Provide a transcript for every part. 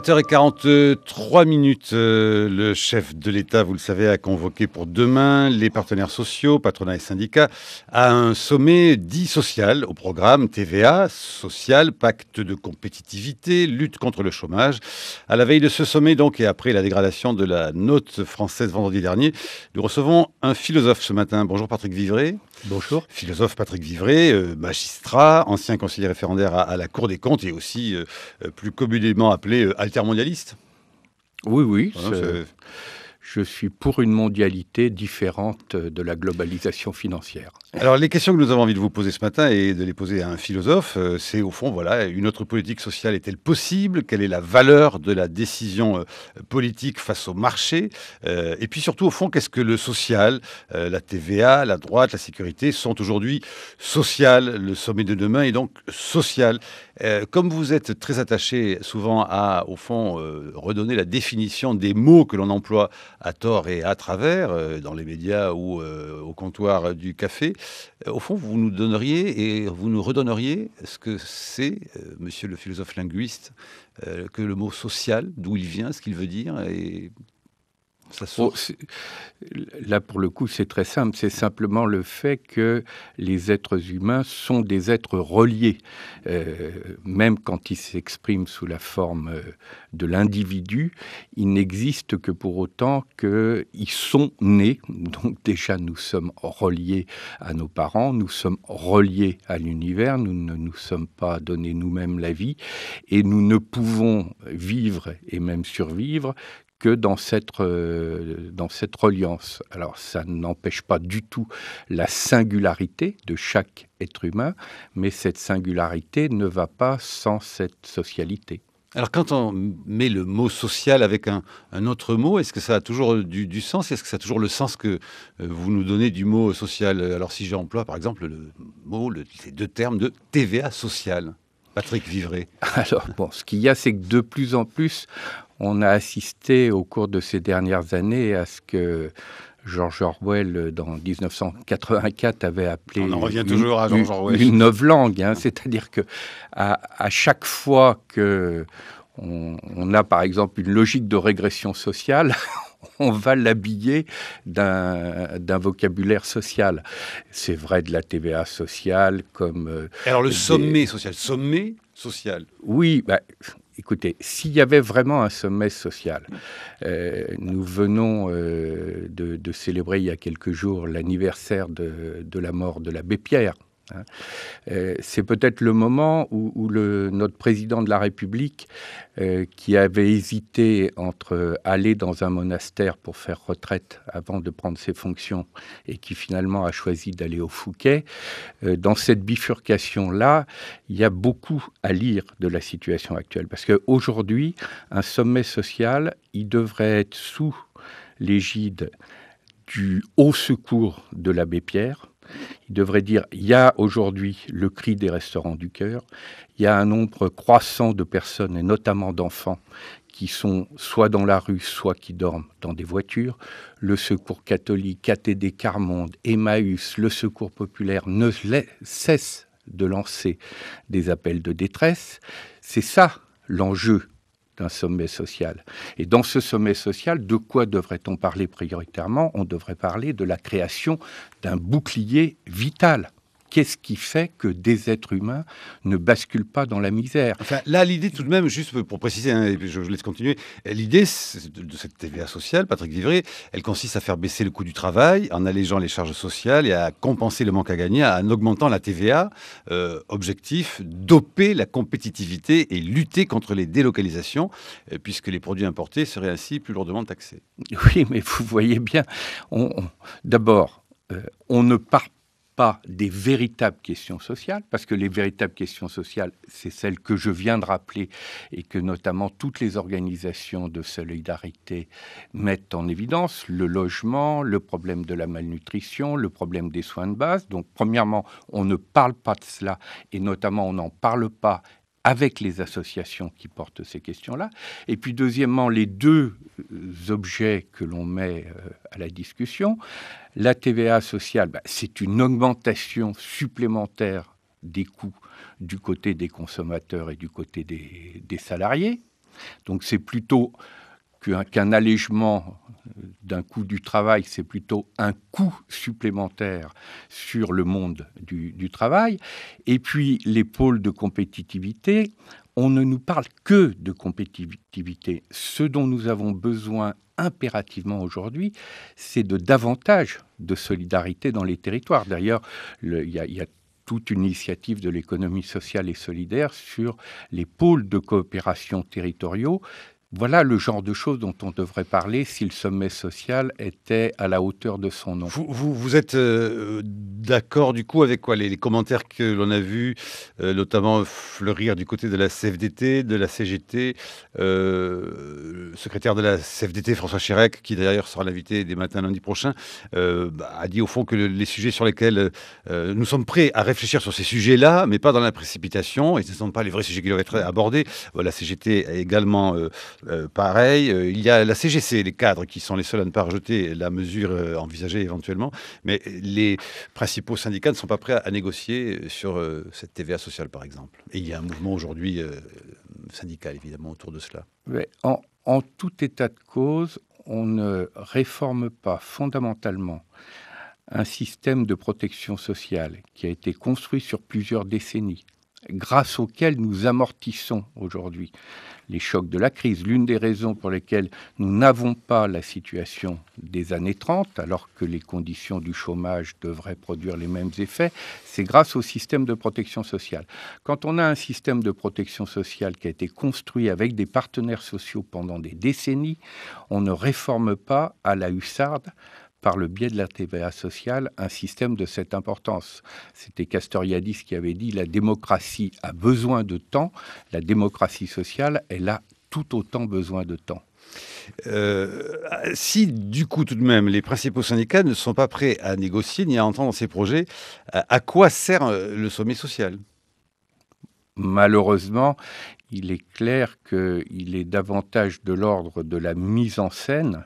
7h43 minutes, euh, le chef de l'État, vous le savez, a convoqué pour demain les partenaires sociaux, patronat et syndicats, à un sommet dit social au programme TVA, social, pacte de compétitivité, lutte contre le chômage. À la veille de ce sommet, donc, et après la dégradation de la note française vendredi dernier, nous recevons un philosophe ce matin. Bonjour Patrick Vivré. Bonjour. Philosophe Patrick Vivré, euh, magistrat, ancien conseiller référendaire à, la Cour des comptes et aussi euh, plus communément appelé altermondialiste. Oui, oui. je suis pour une mondialité différente de la globalisation financière. Alors, les questions que nous avons envie de vous poser ce matin et de les poser à un philosophe, euh, c'est au fond, voilà, une autre politique sociale est-elle possible Quelle est la valeur de la décision euh, politique face au marché euh, Et puis surtout, au fond, qu'est-ce que le social, la TVA, la droite, la sécurité sont aujourd'hui sociales Le sommet de demain est donc social. Comme vous êtes très attaché souvent à, au fond, redonner la définition des mots que l'on emploie à tort et à travers, dans les médias ou au comptoir du café, euh, au fond, vous nous donneriez et vous nous redonneriez ce que c'est, euh, monsieur le philosophe linguiste, euh, que le mot social, d'où il vient, ce qu'il veut dire, et là, pour le coup, c'est très simple. C'est simplement le fait que les êtres humains sont des êtres reliés. Euh, même quand ils s'expriment sous la forme euh, de l'individu, ils n'existent que pour autant qu'ils sont nés. Donc déjà, nous sommes reliés à nos parents, nous sommes reliés à l'univers, nous ne nous sommes pas donnés nous-mêmes la vie, et nous ne pouvons vivre et même survivre que dans cette, euh, dans cette reliance. Alors ça n'empêche pas du tout la singularité de chaque être humain, mais cette singularité ne va pas sans cette socialité. Alors quand on met le mot social avec un, autre mot, est-ce que ça a toujours du, du sens Est-ce que ça a toujours le sens que euh, vous nous donnez du mot social Alors si j'emploie par exemple le mot, les deux termes de TVA sociale. Patrick Vivray. Alors, bon, ce qu'il y a, c'est que de plus en plus, on a assisté au cours de ces dernières années à ce que George Orwell, dans 1984, avait appelé une, toujours langue. Hein. C'est-à-dire que à, chaque fois que on, a, par exemple, une logique de régression sociale, on va l'habiller d'un vocabulaire social. C'est vrai de la TVA sociale comme... Euh, alors le sommet social, sommet social. Oui, bah, Écoutez, s'il y avait vraiment un sommet social, euh, nous venons euh, de, célébrer il y a quelques jours l'anniversaire de, de la mort de l'abbé Pierre, Hein. Euh, c'est peut-être le moment où, notre président de la République, euh, qui avait hésité entre aller dans un monastère pour faire retraite avant de prendre ses fonctions et qui finalement a choisi d'aller au Fouquet, euh, dans cette bifurcation-là, il y a beaucoup à lire de la situation actuelle. Parce qu'aujourd'hui, un sommet social, il devrait être sous l'égide du haut secours de l'abbé Pierre, il devrait dire il y a aujourd'hui le cri des restaurants du cœur, il y a un nombre croissant de personnes, et notamment d'enfants, qui sont soit dans la rue, soit qui dorment dans des voitures. Le Secours catholique, ATD Carmonde, Emmaüs, le Secours populaire ne cessent de lancer des appels de détresse. C'est ça l'enjeu sommet social. Et dans ce sommet social, de quoi devrait-on parler prioritairement On devrait parler de la création d'un bouclier vital qu'est-ce qui fait que des êtres humains ne basculent pas dans la misère Là, l'idée tout de même, juste pour préciser, hein, et je, je, laisse continuer, l'idée de cette TVA sociale, Patrick Vivré, elle consiste à faire baisser le coût du travail en allégeant les charges sociales et à compenser le manque à gagner en augmentant la TVA. Euh, objectif, doper la compétitivité et lutter contre les délocalisations, euh, puisque les produits importés seraient ainsi plus lourdement taxés. Oui, mais vous voyez bien, on, d'abord, euh, on ne part pas pas des véritables questions sociales, parce que les véritables questions sociales, c'est celles que je viens de rappeler et que notamment toutes les organisations de solidarité mettent en évidence, le logement, le problème de la malnutrition, le problème des soins de base. Donc, premièrement, on ne parle pas de cela et notamment on n'en parle pas avec les associations qui portent ces questions-là. Et puis deuxièmement, les deux euh, objets que l'on met euh, à la discussion, la TVA sociale, bah, c'est une augmentation supplémentaire des coûts du côté des consommateurs et du côté des, salariés. Donc c'est plutôt qu'un allègement d'un coût du travail, c'est plutôt un coût supplémentaire sur le monde du, travail. Et puis les pôles de compétitivité, on ne nous parle que de compétitivité. Ce dont nous avons besoin impérativement aujourd'hui, c'est de davantage de solidarité dans les territoires. D'ailleurs, il y a, y a toute une initiative de l'économie sociale et solidaire sur les pôles de coopération territoriaux. Voilà le genre de choses dont on devrait parler si le sommet social était à la hauteur de son nom. Vous, êtes euh, d'accord du coup avec quoi les, commentaires que l'on a vus, euh, notamment fleurir du côté de la CFDT, de la CGT, euh, le secrétaire de la CFDT François Chérec, qui d'ailleurs sera l'invité des matins lundi prochain, bah, a dit au fond que les sujets sur lesquels nous sommes prêts à réfléchir sur ces sujets-là, mais pas dans la précipitation, et ce ne sont pas les vrais sujets qui doivent être abordés. La CGT a également euh, pareil, euh, il y a la CGC, les cadres, qui sont les seuls à ne pas rejeter la mesure euh, envisagée éventuellement, mais les principaux syndicats ne sont pas prêts à, négocier sur cette TVA sociale, par exemple. Et il y a un mouvement aujourd'hui syndical, évidemment, autour de cela. en, tout état de cause, on ne réforme pas fondamentalement un système de protection sociale qui a été construit sur plusieurs décennies, grâce auxquels nous amortissons aujourd'hui les chocs de la crise. L'une des raisons pour lesquelles nous n'avons pas la situation des années 30, alors que les conditions du chômage devraient produire les mêmes effets, c'est grâce au système de protection sociale. Quand on a un système de protection sociale qui a été construit avec des partenaires sociaux pendant des décennies, on ne réforme pas à la hussarde par le biais de la TVA sociale, un système de cette importance. C'était Castoriadis qui avait dit la démocratie a besoin de temps, la démocratie sociale, elle a tout autant besoin de temps. Euh, si du coup tout de même les principaux syndicats ne sont pas prêts à négocier ni à entendre ces projets, à quoi sert euh, le sommet social Malheureusement, il est clair qu'il est davantage de l'ordre de la mise en scène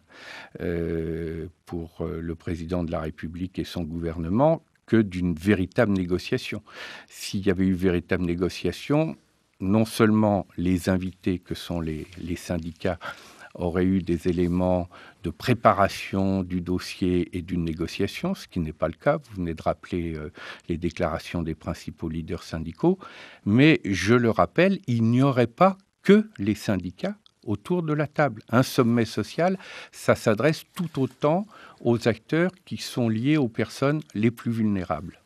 euh, pour euh, le président de la République et son gouvernement que d'une véritable négociation. S'il y avait eu véritable négociation, non seulement les invités que sont les syndicats aurait eu des éléments de préparation du dossier et d'une négociation, ce qui n'est pas le cas. Vous venez de rappeler euh, les déclarations des principaux leaders syndicaux. Mais je le rappelle, il n'y aurait pas que les syndicats autour de la table. Un sommet social, ça s'adresse tout autant aux acteurs qui sont liés aux personnes les plus vulnérables.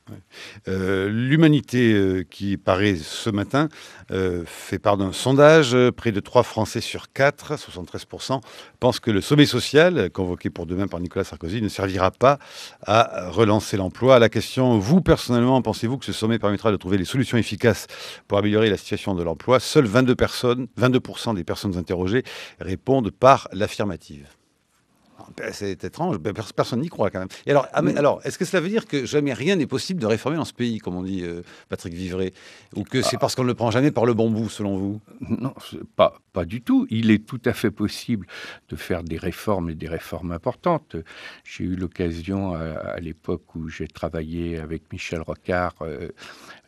Euh, l'humanité euh, qui paraît ce matin euh, fait part d'un sondage. Près de 3 Français sur 4, 73%, pensent que le sommet social convoqué pour demain par Nicolas Sarkozy ne servira pas à relancer l'emploi. À la question, vous personnellement, pensez-vous que ce sommet permettra de trouver des solutions efficaces pour améliorer la situation de l'emploi Seuls 22%, personnes, 22 des personnes interrogées répondent par l'affirmative. Bah, c'est étrange, bah, personne n'y croit quand même. Et ah, alors, est-ce que cela veut dire que jamais rien n'est possible de réformer dans ce pays, comme on dit euh, Patrick Vivray Ou que c'est ah. parce qu'on ne le prend jamais par le bon bout, selon vous Non, pas, du tout. Il est tout à fait possible de faire des réformes et des réformes importantes. J'ai eu l'occasion, à, l'époque où j'ai travaillé avec Michel Rocard, euh,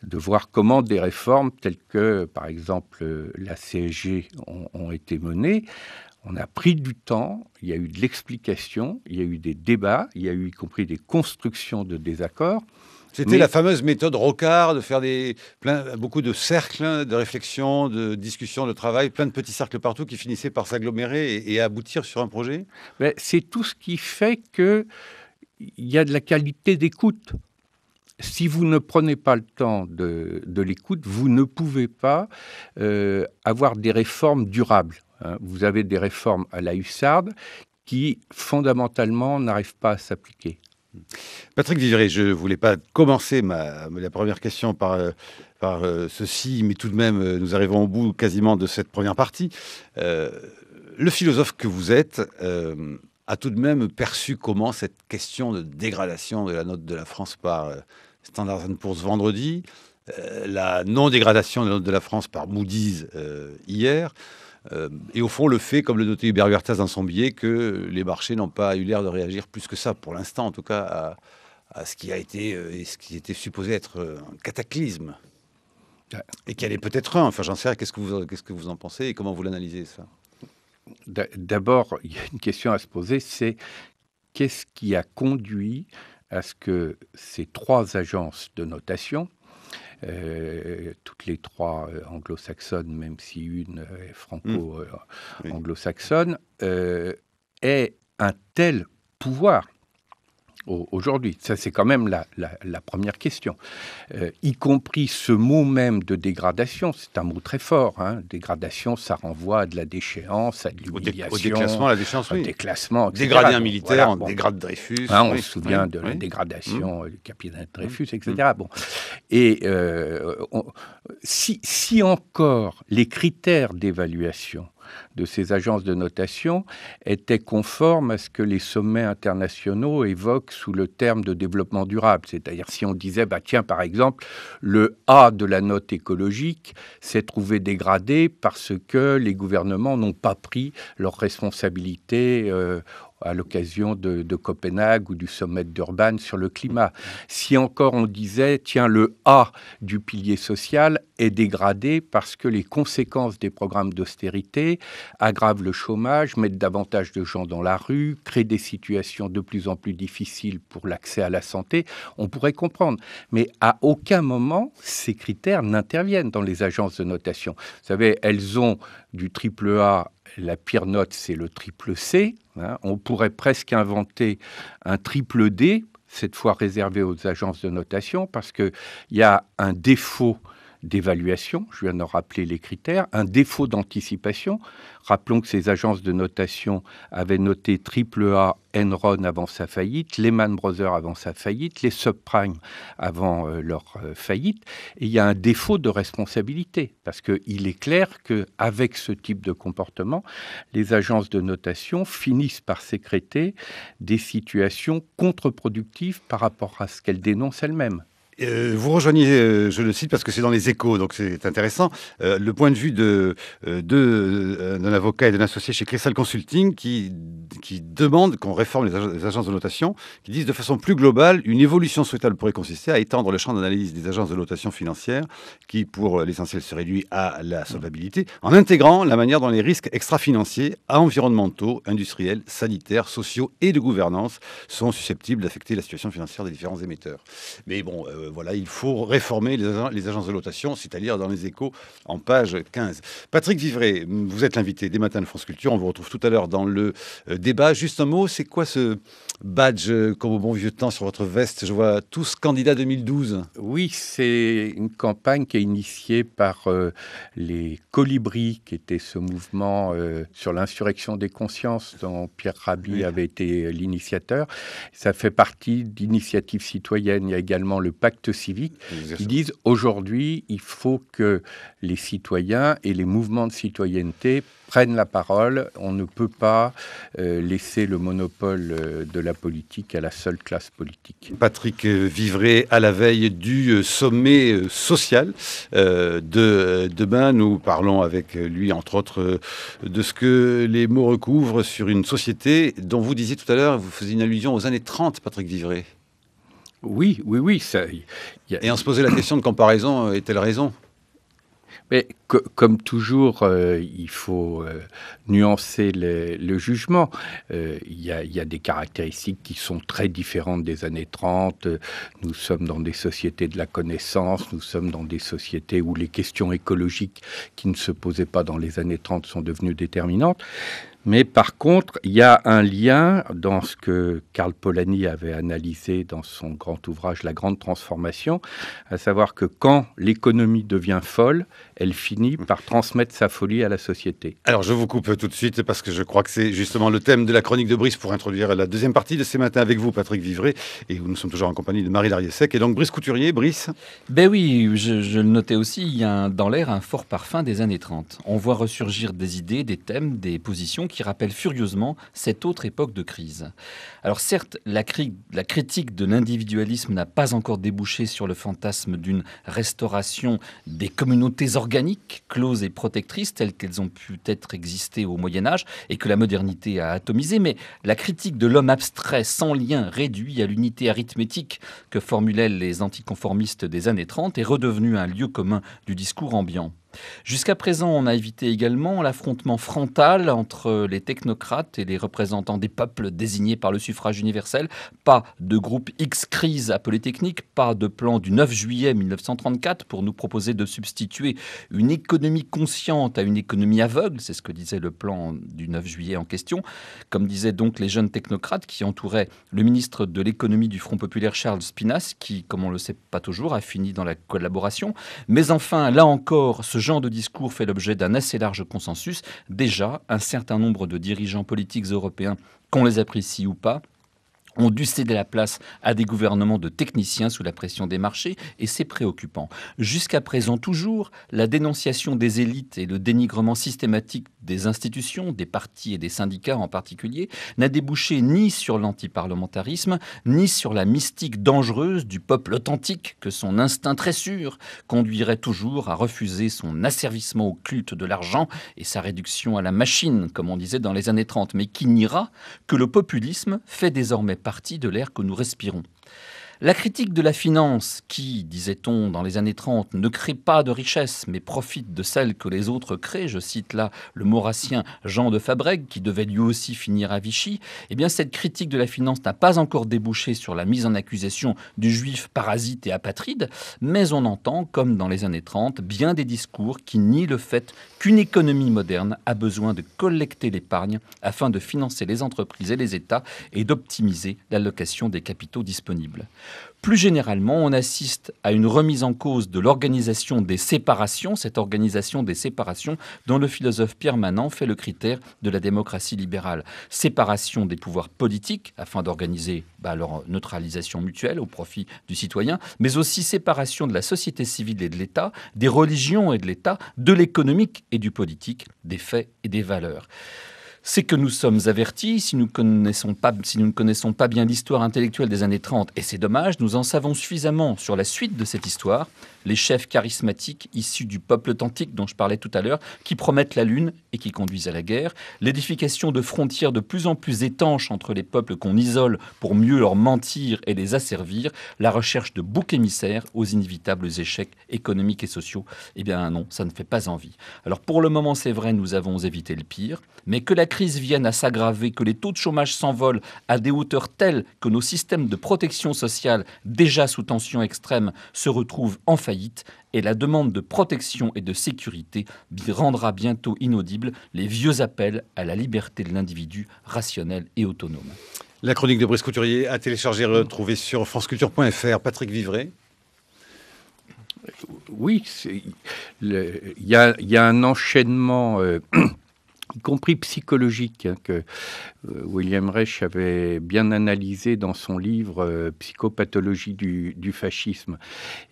de voir comment des réformes telles que, par exemple, euh, la CSG ont été menées. On a pris du temps, il y a eu de l'explication, il y a eu des débats, il y a eu y compris des constructions de désaccords. C'était la fameuse méthode Rocard de faire des, plein, beaucoup de cercles de réflexion, de discussion, de travail, plein de petits cercles partout qui finissaient par s'agglomérer et, et, aboutir sur un projet ben, C'est tout ce qui fait qu'il y a de la qualité d'écoute si vous ne prenez pas le temps de, l'écoute, vous ne pouvez pas euh, avoir des réformes durables. Hein. Vous avez des réformes à la hussarde qui, fondamentalement, n'arrivent pas à s'appliquer. Patrick Vivré, je ne voulais pas commencer ma, la première question par, par euh, ceci, mais tout de même, euh, nous arrivons au bout quasiment de cette première partie. le philosophe que vous êtes, a tout de même perçu comment cette question de dégradation de la note de la France par euh, Standard Poor's vendredi, euh, la non-dégradation de la note de la France par Moody's euh, hier, et au fond le fait, comme le notait Hubert Huertas dans son billet, que les marchés n'ont pas eu l'air de réagir plus que ça, pour l'instant en tout cas, à, ce qui a été et ce qui était supposé être un cataclysme. Et qu'il y en ait peut-être un. Enfin, j'en sais rien. Qu'est-ce que, qu'est-ce que vous en pensez et comment vous l'analysez, ça D'abord, il y a une question à se poser, c'est qu'est-ce qui a conduit à ce que ces trois agences de notation, euh, toutes les trois euh, anglo-saxonnes, même si une euh, est franco-anglo-saxonne, mmh. aient un tel pouvoir aujourd'hui. Ça, c'est quand même la, première question. Euh, y compris ce mot même de dégradation, c'est un mot très fort. Hein. Dégradation, ça renvoie à de la déchéance, à de l'humiliation. Au, déclassement, la déchéance, oui. Au déclassement, Dégrader un militaire, on dégrade Dreyfus. Hein, on se souvient mmh. de la mmh. dégradation mmh. du capitaine Dreyfus, etc. Bon. Et euh, si encore les critères d'évaluation de ces agences de notation était conforme à ce que les sommets internationaux évoquent sous le terme de développement durable. C'est-à-dire si on disait, bah, tiens, par exemple, le A de la note écologique s'est trouvé dégradé parce que les gouvernements n'ont pas pris leurs responsabilités euh, à l'occasion de, Copenhague ou du sommet d'Urban sur le climat. Si encore on disait, tiens, le A du pilier social est dégradé parce que les conséquences des programmes d'austérité aggravent le chômage, mettent davantage de gens dans la rue, créent des situations de plus en plus difficiles pour l'accès à la santé, on pourrait comprendre. Mais à aucun moment, ces critères n'interviennent dans les agences de notation. Vous savez, elles ont du triple A la pire note, c'est le triple C. Hein. On pourrait presque inventer un triple D, cette fois réservé aux agences de notation, parce qu'il y a un défaut d'évaluation, je viens de rappeler les critères, un défaut d'anticipation. Rappelons que ces agences de notation avaient noté AAA Enron avant sa faillite, Lehman Brothers avant sa faillite, les subprimes avant euh, leur euh, faillite. Et il y a un défaut de responsabilité parce qu'il est clair que avec ce type de comportement, les agences de notation finissent par sécréter des situations contre-productives par rapport à ce qu'elles dénoncent elles-mêmes. Euh, vous rejoignez, euh, je le cite parce que c'est dans les échos, donc c'est intéressant, euh, le point de vue d'un avocat et d'un associé chez Crystal Consulting qui, qui demande qu'on réforme les, agences de notation, qui disent de façon plus globale, une évolution souhaitable pourrait consister à étendre le champ d'analyse des agences de notation financière, qui pour l'essentiel se réduit à la solvabilité, en intégrant la manière dont les risques extra-financiers, environnementaux, industriels, sanitaires, sociaux et de gouvernance sont susceptibles d'affecter la situation financière des différents émetteurs. Mais bon, euh, voilà, il faut réformer les, agences de notation, c'est-à-dire dans les échos en page 15. Patrick Vivray, vous êtes l'invité des matins de France Culture. On vous retrouve tout à l'heure dans le euh, débat. Juste un mot, c'est quoi ce badge euh, comme au bon vieux temps sur votre veste Je vois tous candidats 2012. Oui, c'est une campagne qui est initiée par les Colibris, qui était ce mouvement sur l'insurrection des consciences dont Pierre Rabhi avait été l'initiateur. Ça fait partie d'initiatives citoyennes. Il y a également le civique disent aujourd'hui, il faut que les citoyens et les mouvements de citoyenneté prennent la parole. On ne peut pas euh, laisser le monopole euh, de la politique à la seule classe politique. Patrick Vivray, à la veille du euh, sommet social de demain, nous parlons avec lui, entre autres, de ce que les mots recouvrent sur une société dont vous disiez tout à l'heure, vous faisiez une allusion aux années 30, Patrick Vivray. Oui, oui, oui. Et en se posant la question de comparaison, euh, est-elle raison mais comme toujours, euh, il faut euh, nuancer le, jugement. Il y, a des caractéristiques qui sont très différentes des années 30. Nous sommes dans des sociétés de la connaissance, nous sommes dans des sociétés où les questions écologiques qui ne se posaient pas dans les années 30 sont devenues déterminantes. Mais par contre, il y a un lien dans ce que Karl Polanyi avait analysé dans son grand ouvrage La Grande Transformation, à savoir que quand l'économie devient folle, elle finit par transmettre sa folie à la société. Alors je vous coupe tout de suite parce que je crois que c'est justement le thème de la chronique de Brice pour introduire la deuxième partie de ce matin avec vous, Patrick Vivré, et nous sommes toujours en compagnie de Marie Lariessec. Et donc Brice Couturier, Brice Ben oui, je, le notais aussi, il y a dans l'air un fort parfum des années 30. On voit ressurgir des idées, des thèmes, des positions qui rappelle furieusement cette autre époque de crise. Alors certes, la, critique de l'individualisme n'a pas encore débouché sur le fantasme d'une restauration des communautés organiques, closes et protectrices, telles qu'elles ont pu être existées au Moyen Âge et que la modernité a atomisé, mais la critique de l'homme abstrait, sans lien, réduit à l'unité arithmétique que formulaient les anticonformistes des années 30 est redevenue un lieu commun du discours ambiant. Jusqu'à présent, on a évité également l'affrontement frontal entre les technocrates et les représentants des peuples désignés par le suffrage universel. Pas de groupe X crise à Polytechnique, pas de plan du 9 juillet 1934 pour nous proposer de substituer une économie consciente à une économie aveugle, c'est ce que disait le plan du 9 juillet en question, comme disaient donc les jeunes technocrates qui entouraient le ministre de l'économie du Front populaire Charles Spinas, qui, comme on ne le sait pas toujours, a fini dans la collaboration. Mais enfin, là encore, ce genre de discours fait l'objet d'un assez large consensus. Déjà, un certain nombre de dirigeants politiques européens, qu'on les apprécie ou pas, ont dû céder la place à des gouvernements de techniciens sous la pression des marchés, et c'est préoccupant. Jusqu'à présent toujours, la dénonciation des élites et le dénigrement systématique des institutions, des partis et des syndicats en particulier, n'a débouché ni sur l'antiparlementarisme, ni sur la mystique dangereuse du peuple authentique que son instinct très sûr conduirait toujours à refuser son asservissement au culte de l'argent et sa réduction à la machine, comme on disait dans les années 30, mais qui n'ira que le populisme fait désormais partie de l'air que nous respirons. La critique de la finance qui, disait-on dans les années 30, ne crée pas de richesse mais profite de celle que les autres créent, je cite là le maurassien Jean de Fabregue qui devait lui aussi finir à Vichy, eh bien cette critique de la finance n'a pas encore débouché sur la mise en accusation du juif parasite et apatride, mais on entend, comme dans les années 30, bien des discours qui nient le fait qu'une économie moderne a besoin de collecter l'épargne afin de financer les entreprises et les États et d'optimiser l'allocation des capitaux disponibles. Plus généralement, on assiste à une remise en cause de l'organisation des séparations, cette organisation des séparations dont le philosophe Pierre Manant fait le critère de la démocratie libérale. Séparation des pouvoirs politiques afin d'organiser bah, leur neutralisation mutuelle au profit du citoyen, mais aussi séparation de la société civile et de l'État, des religions et de l'État, de l'économique et du politique, des faits et des valeurs c'est que nous sommes avertis, si nous, ne connaissons pas bien l'histoire intellectuelle des années 30, et c'est dommage, nous en savons suffisamment sur la suite de cette histoire, les chefs charismatiques issus du peuple authentique dont je parlais tout à l'heure, qui promettent la Lune et qui conduisent à la guerre, l'édification de frontières de plus en plus étanches entre les peuples qu'on isole pour mieux leur mentir et les asservir, la recherche de boucs émissaires aux inévitables échecs économiques et sociaux. Eh bien non, ça ne fait pas envie. Alors pour le moment, c'est vrai, nous avons évité le pire, mais que la crise viennent à s'aggraver, que les taux de chômage s'envolent à des hauteurs telles que nos systèmes de protection sociale, déjà sous tension extrême, se retrouvent en faillite, et la demande de protection et de sécurité rendra bientôt inaudibles les vieux appels à la liberté de l'individu rationnel et autonome. La chronique de Brice Couturier à télécharger sur franceculture.fr. Patrick Vivret. Oui, il y, a un enchaînement. Euh, y compris psychologique, hein, que euh, William Reich avait bien analysé dans son livre euh, Psychopathologie du fascisme,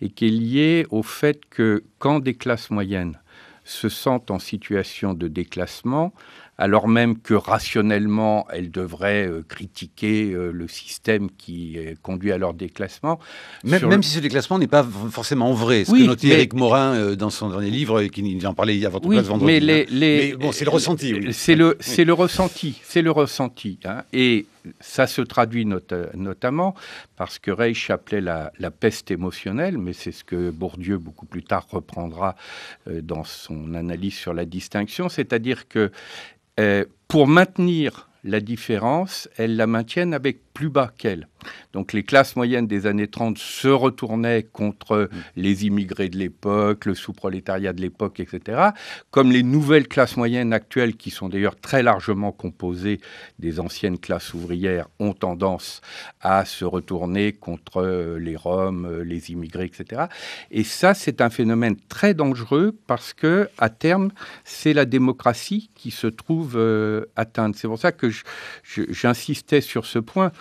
et qui est lié au fait que quand des classes moyennes se sentent en situation de déclassement, alors même que rationnellement, elles devraient euh, critiquer euh, le système qui euh, conduit à leur déclassement. Même, même si ce déclassement n'est pas forcément vrai, ce que notait Eric Morin dans son dernier livre, et nous en parlait avant oui, vendredi. Mais, hein. les, mais bon, c'est le ressenti. Oui. C'est le, le, ressenti, c'est le ressenti. Hein. Et ça se traduit notamment parce que Reich appelait la, peste émotionnelle, mais c'est ce que Bourdieu beaucoup plus tard reprendra euh, dans son analyse sur la distinction, c'est-à-dire que euh, pour maintenir la différence, elle la maintient avec plus bas qu'elle. Donc les classes moyennes des années 30 se retournaient contre les immigrés de l'époque, le sous-prolétariat de l'époque, etc. Comme les nouvelles classes moyennes actuelles, qui sont d'ailleurs très largement composées des anciennes classes ouvrières, ont tendance à se retourner contre euh, les Roms, euh, les immigrés, etc. Et ça, c'est un phénomène très dangereux parce que à terme, c'est la démocratie qui se trouve euh, atteinte. C'est pour ça que j'insistais sur ce point.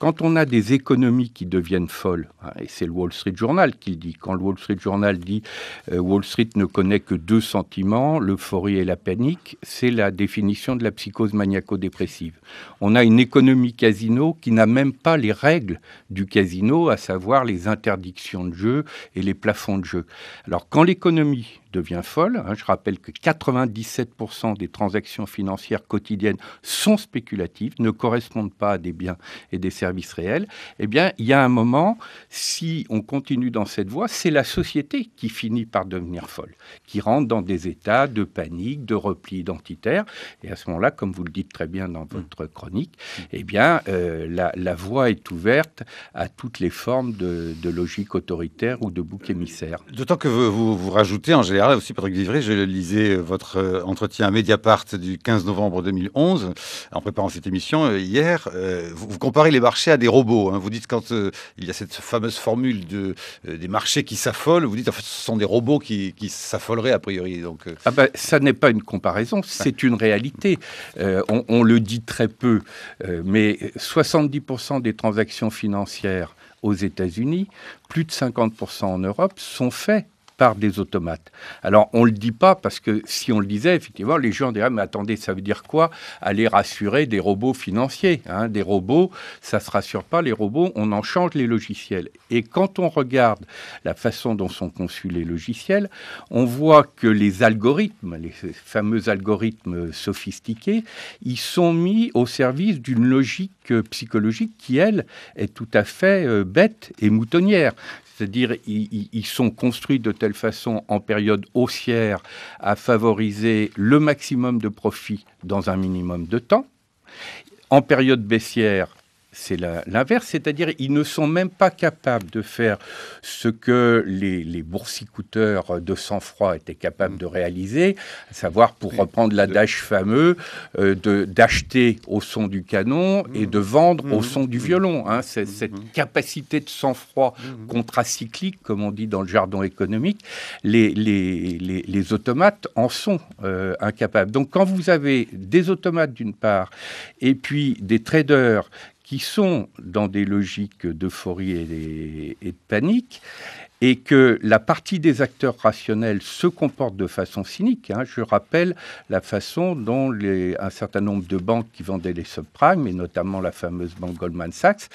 Quand on a des économies qui deviennent folles, hein, et c'est le Wall Street Journal qui le dit, quand le Wall Street Journal dit euh, Wall Street ne connaît que deux sentiments, l'euphorie et la panique, c'est la définition de la psychose maniaco-dépressive. On a une économie casino qui n'a même pas les règles du casino, à savoir les interdictions de jeu et les plafonds de jeu. Alors quand l'économie devient folle, hein, je rappelle que 97% des transactions financières quotidiennes sont spéculatives, ne correspondent pas à des biens et des services réel, eh bien, il y a un moment, si on continue dans cette voie, c'est la société qui finit par devenir folle, qui rentre dans des états de panique, de repli identitaire. Et à ce moment-là, comme vous le dites très bien dans votre mm. chronique, eh bien, euh, la, voie est ouverte à toutes les formes de, logique autoritaire ou de bouc euh, émissaire. D'autant que vous, vous, rajoutez, en général, aussi Patrick Vivray, je lisais euh, votre entretien à Mediapart du 15 novembre 2011, en préparant cette émission hier, vous, vous comparez les marchés à des robots. Hein. Vous dites quand euh, il y a cette fameuse formule de, euh, des marchés qui s'affolent, vous dites en ce sont des robots qui, s'affoleraient a priori. Donc, euh. ah ben, ça n'est pas une comparaison, c'est une réalité. On, le dit très peu, mais 70% des transactions financières aux États-Unis, plus de 50% en Europe, sont faites par des automates. Alors, on ne le dit pas parce que si on le disait, effectivement, les gens diraient Mais attendez, ça veut dire quoi Aller rassurer des robots financiers. Hein, des robots, ça ne se rassure pas. Les robots, on en change les logiciels. Et quand on regarde la façon dont sont conçus les logiciels, on voit que les algorithmes, les fameux algorithmes sophistiqués, ils sont mis au service d'une logique psychologique qui, elle, est tout à fait euh, bête et moutonnière. C'est-à-dire, ils, sont construits de telle façon, en période haussière, à favoriser le maximum de profit dans un minimum de temps. En période baissière, c'est l'inverse, c'est-à-dire ils ne sont même pas capables de faire ce que les, les de sang-froid étaient capables de réaliser, à savoir, pour reprendre la de... fameux, euh, d'acheter au son du canon et mmh. de vendre mmh. au son du mmh. violon. Hein. cette capacité de sang-froid contracyclique, comme on dit dans le jardin économique, les, les, automates en sont euh, incapables. Donc quand vous avez des automates d'une part, et puis des traders qui sont dans des logiques d'euphorie et, de panique, et que la partie des acteurs rationnels se comporte de façon cynique. Hein. Je rappelle la façon dont les, un certain nombre de banques qui vendaient les subprimes, et notamment la fameuse banque Goldman Sachs,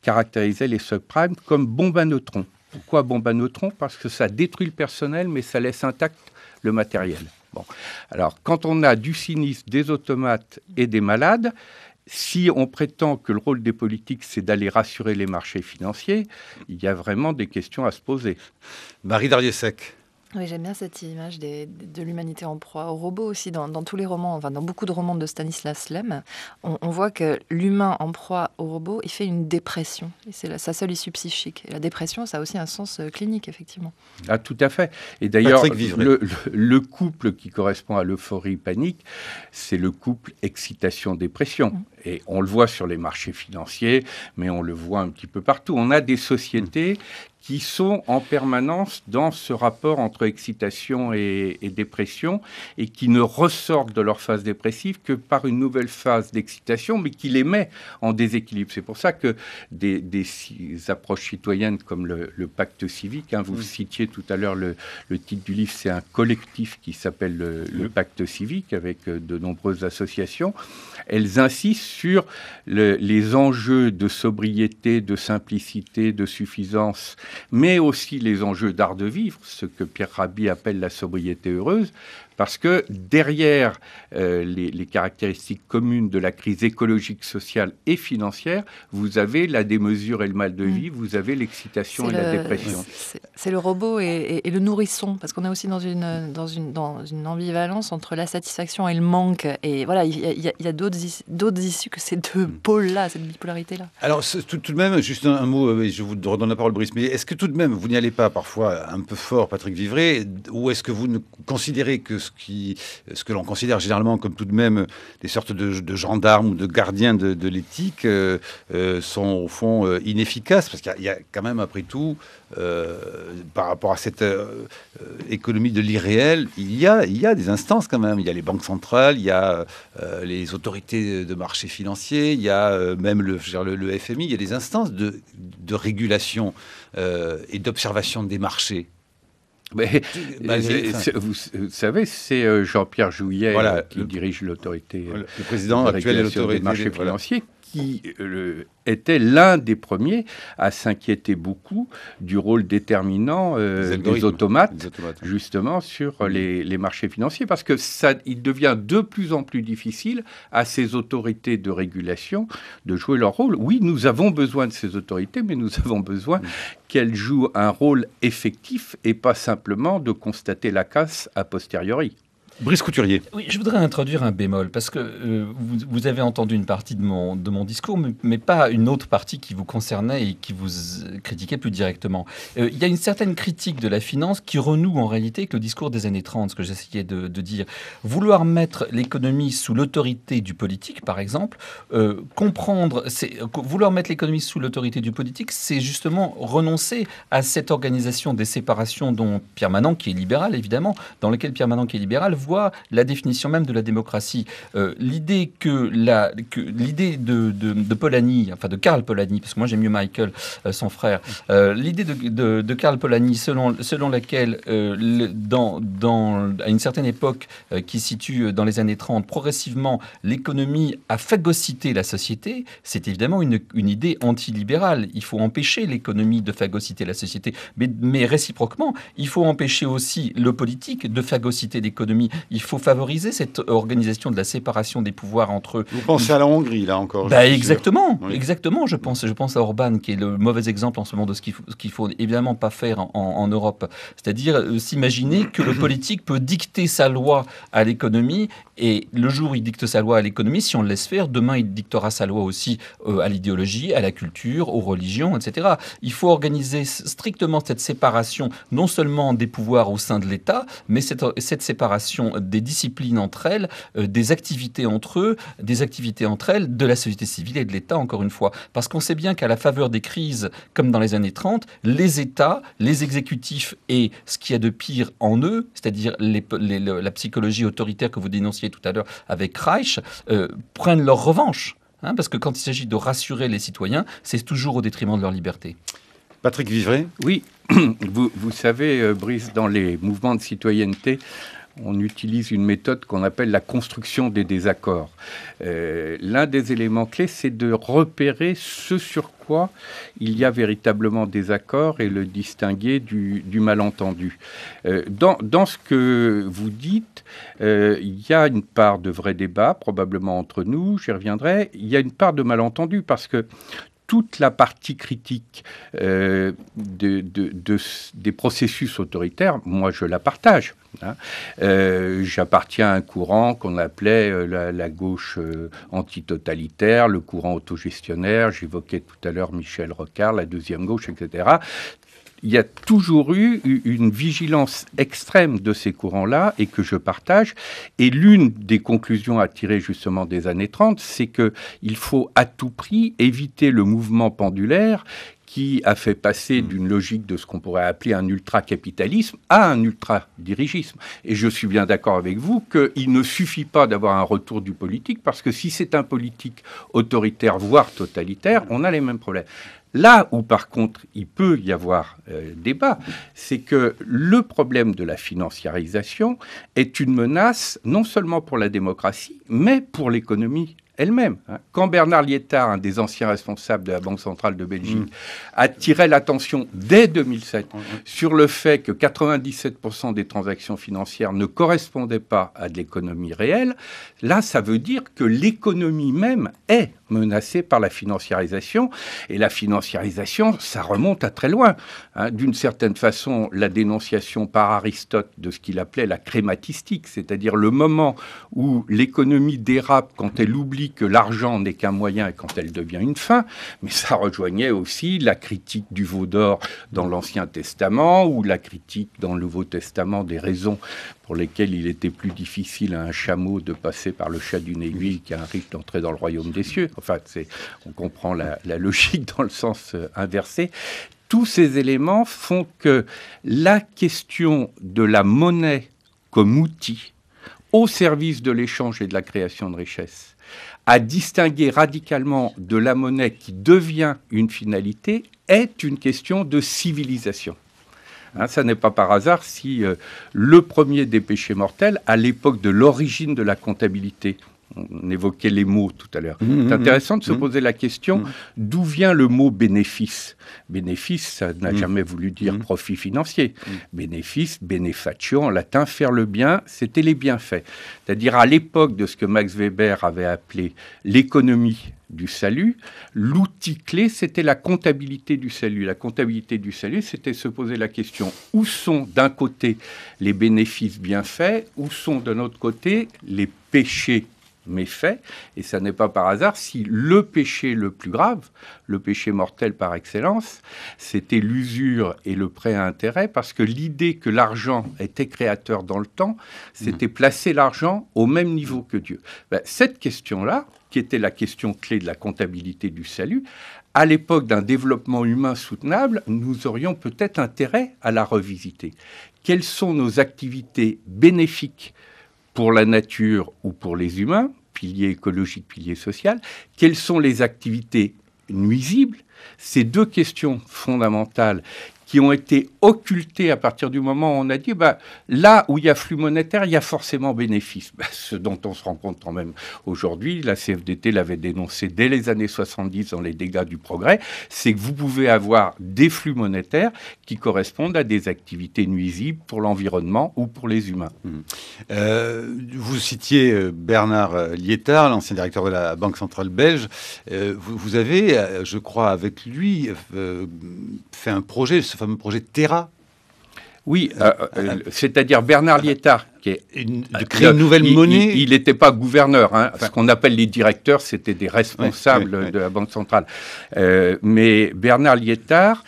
caractérisaient les subprimes comme bombes à neutrons. Pourquoi bombes à neutrons Parce que ça détruit le personnel, mais ça laisse intact le matériel. Bon. Alors, quand on a du cynisme, des automates et des malades, si on prétend que le rôle des politiques, c'est d'aller rassurer les marchés financiers, il y a vraiment des questions à se poser. Marie Dariussec. Oui, j'aime bien cette image de l'humanité en proie au robot aussi. Dans, tous les romans, enfin dans beaucoup de romans de Stanislas Lem, on, voit que l'humain en proie au robot, il fait une dépression. c'est sa seule issue psychique. la dépression, ça a aussi un sens euh, clinique, effectivement. Ah, tout à fait. Et d'ailleurs, le, couple qui correspond à l'euphorie panique, c'est le couple excitation-dépression. Mmh. Et on le voit sur les marchés financiers, mais on le voit un petit peu partout. On a des sociétés qui sont en permanence dans ce rapport entre excitation et, dépression et qui ne ressortent de leur phase dépressive que par une nouvelle phase d'excitation, mais qui les met en déséquilibre. C'est pour ça que des, approches citoyennes comme le, pacte civique, hein, vous mm. citiez tout à l'heure le, titre du livre, c'est un collectif qui s'appelle le, le mm. pacte civique avec euh, de nombreuses associations, elles insistent sur les enjeux de sobriété, de simplicité, de suffisance, mais aussi les enjeux d'art de vivre, ce que Pierre Rabhi appelle la sobriété heureuse, parce que derrière euh, les, caractéristiques communes de la crise écologique, sociale et financière, vous avez la démesure et le mal de mm. vie, vous avez l'excitation et la dépression. C'est le robot et, le nourrisson, parce qu'on est aussi dans une, dans, une, dans une ambivalence entre la satisfaction et le manque. Et voilà, il y a, d'autres issues que ces deux mm. pôles-là, cette bipolarité-là. Alors, tout, de même, juste un, mot, euh, je vous redonne la parole, Brice, mais est-ce que tout de même, vous n'y allez pas parfois un peu fort, Patrick Vivré, ou est-ce que vous ne considérez que ce, qui, ce que l'on considère généralement comme tout de même des sortes de, gendarmes ou de gardiens de, l'éthique euh, euh, sont au fond euh, inefficaces, parce qu'il y, a quand même, après tout, par rapport à cette économie de l'irréel, il y, a, il y a des instances quand même. Il y a les banques centrales, il y a les autorités de marché financier, il y a même le, FMI, il y a des instances de régulation et d'observation des marchés. Mais, bah, hein. vous, savez, c'est euh, Jean-Pierre Jouillet euh, qui dirige l'autorité, euh, le président actuel de l'autorité des marchés financiers, qui euh, était l'un des premiers à s'inquiéter beaucoup du rôle déterminant euh, des, automates, justement, sur mmh. les, marchés financiers, parce que ça, il devient de plus en plus difficile à ces autorités de régulation de jouer leur rôle. Oui, nous avons besoin de ces autorités, mais nous avons besoin mmh. qu'elles jouent un rôle effectif et pas simplement de constater la casse a posteriori. Brice Couturier. Oui, je voudrais introduire un bémol, parce que euh, vous, avez entendu une partie de mon, de mon discours, mais, pas une autre partie qui vous concernait et qui vous euh, critiquait plus directement. Euh, il y a une certaine critique de la finance qui renoue en réalité avec le discours des années 30, ce que j'essayais de, de, dire. Vouloir mettre l'économie sous l'autorité du politique, par exemple, comprendre, comprendre, vouloir mettre l'économie sous l'autorité du politique, c'est justement renoncer à cette organisation des séparations dont Pierre Manon, qui est libéral évidemment, dans lequel Pierre Manon qui est libéral, la définition même de la démocratie. Euh, l'idée que la que l'idée de, de, Polanyi, enfin de Karl Polanyi, parce que moi j'aime mieux Michael, euh, son frère. Euh, l'idée de, de, Karl Polanyi, selon selon laquelle dans dans à une certaine époque qui situe dans les années 30, progressivement l'économie a phagocyté la société, c'est évidemment une, une idée antilibérale. Il faut empêcher l'économie de phagocyter la société, mais mais réciproquement, il faut empêcher aussi le politique de phagocyter l'économie il faut favoriser cette organisation de la séparation des pouvoirs entre. Vous pensez à la Hongrie, là encore bah, Exactement, exactement. Je pense, je pense à Orban, qui est le mauvais exemple en ce moment de ce qu'il faut, faut évidemment pas faire en, Europe. C'est-à-dire euh, s'imaginer que le politique peut dicter sa loi à l'économie et le jour où il dicte sa loi à l'économie, si on le laisse faire, demain il dictera sa loi aussi euh, à l'idéologie, à la culture, aux religions, etc. Il faut organiser strictement cette séparation, non seulement des pouvoirs au sein de l'État, mais cette séparation des disciplines entre elles, euh, des activités entre eux, des activités entre elles de la société civile et de l'État, encore une fois. Parce qu'on sait bien qu'à la faveur des crises, comme dans les années 30, les États, les exécutifs et ce qu'il y a de pire en eux, c'est-à-dire les, la psychologie autoritaire que vous dénonciez tout à l'heure avec Reich, euh, prennent leur revanche. Hein, parce que quand il s'agit de rassurer les citoyens, c'est toujours au détriment de leur liberté. Patrick vivret Oui, vous, savez, euh, Brice, dans les mouvements de citoyenneté, on utilise une méthode qu'on appelle la construction des désaccords. Euh, l'un des éléments clés, c'est de repérer ce sur quoi il y a véritablement des accords et le distinguer du, malentendu. Euh, dans, ce que vous dites, euh, il y a une part de vrai débat, probablement entre nous, j'y reviendrai, il y a une part de malentendu parce que toute la partie critique euh, des processus autoritaires, moi je la partage. Hein. Euh, j'appartiens à un courant qu'on appelait euh, la, gauche antitotalitaire, le courant autogestionnaire, j'évoquais tout à l'heure Michel Rocard, la deuxième gauche, etc il y a toujours eu une vigilance extrême de ces courants-là et que je partage. Et l'une des conclusions à tirer justement des années 30, c'est qu'il faut à tout prix éviter le mouvement pendulaire qui a fait passer hmm. d'une logique de ce qu'on pourrait appeler un ultra-capitalisme à un ultra-dirigisme. Et je suis bien d'accord avec vous qu'il ne suffit pas d'avoir un retour du politique, parce que si c'est un politique autoritaire, voire totalitaire, on a les mêmes problèmes. Là où par contre il peut y avoir euh, débat, c'est que le problème de la financiarisation est une menace non seulement pour la démocratie, mais pour l'économie elle-même. Hein. Quand Bernard Lietard, un des anciens responsables de la Banque centrale de Belgique, mm. attirait l'attention dès 2007 sur le fait que 97% des transactions financières ne correspondaient pas à de l'économie réelle, là, ça veut dire que l'économie même est menacée par la financiarisation. Et la financiarisation, ça remonte à très loin. Hein. D'une certaine façon, la dénonciation par Aristote de ce qu'il appelait la crématistique, c'est-à-dire le moment où l'économie dérape quand elle oublie que l'argent n'est qu'un moyen quand elle devient une fin, mais ça rejoignait aussi la critique du veau d'or dans l'Ancien Testament ou la critique dans le Nouveau Testament des raisons pour lesquelles il était plus difficile à un chameau de passer par le chat d'une aiguille qu'à un riche d'entrer dans le royaume des cieux. Enfin, on comprend la, la logique dans le sens euh, inversé tous ces éléments font que la question de la monnaie comme outil au service de l'échange et de la création de richesses à distinguer radicalement de la monnaie qui devient une finalité est une question de civilisation. Ce hein, ça n'est pas par hasard si euh, le premier des péchés mortels, à l'époque de l'origine de la comptabilité, on évoquait les mots tout à l'heure. Mmh, mmh, c'est mmh, intéressant de se poser la question d'où vient le mot bénéfice Bénéfice, ça n'a jamais voulu dire profit financier. Bénéfice, benefatio, en latin, faire le bien, c'était les bienfaits. C'est-à-dire à, l'époque de ce que Max Weber avait appelé l'économie du salut. L'outil clé, c'était la comptabilité du salut. La comptabilité du salut, c'était se poser la question où sont d'un côté les bénéfices bienfaits, où sont d'un autre côté les péchés mais Et ça n'est pas par hasard si le péché le plus grave, le péché mortel par excellence, c'était l'usure et le prêt à intérêt, parce que l'idée que l'argent était créateur dans le temps, c'était mm. placer l'argent au même niveau que Dieu. Ben, cette question-là, qui était la question clé de la comptabilité du salut, à l'époque d'un développement humain soutenable, nous aurions peut-être intérêt à la revisiter. Quelles sont nos activités bénéfiques pour la nature ou pour les humains, pilier écologique, pilier social, quelles sont les activités nuisibles ces deux questions fondamentales qui ont été occultés à partir du moment où on a dit bah, là où il y a flux monétaire, il y a forcément bénéfice. Bah, ce dont on se rend compte quand même aujourd'hui, la CFDT l'avait dénoncé dès les années 70 dans les dégâts du progrès, c'est que vous pouvez avoir des flux monétaires qui correspondent à des activités nuisibles pour l'environnement ou pour les humains. Mmh. Euh, vous citiez euh, Bernard Lietard, l'ancien directeur de la Banque centrale belge. Euh, vous, avez, je crois, avec lui, fait un projet fameux projet Terra. Oui, euh, euh, euh, c'est-à-dire Bernard Lietard qui est, une, de une nouvelle monnaie. Il n'était pas gouverneur. Hein. ce qu'on appelle les directeurs, c'était des responsables de la Banque centrale. mais Bernard Liétard,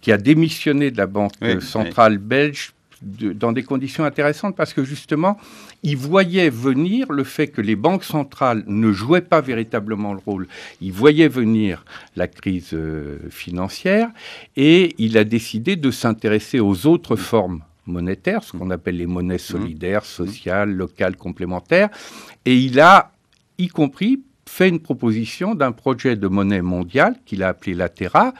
qui a démissionné de la Banque centrale belge dans des conditions intéressantes parce que justement, il voyait venir le fait que les banques centrales ne jouaient pas véritablement le rôle. Il voyait venir la crise euh, financière et il a décidé de s'intéresser aux autres formes monétaires, ce qu'on appelle les monnaies mmh. solidaires, mmh. sociales, locales, complémentaires. Et il a, y compris, fait une proposition d'un projet de monnaie mondiale qu'il a appelé la Terra.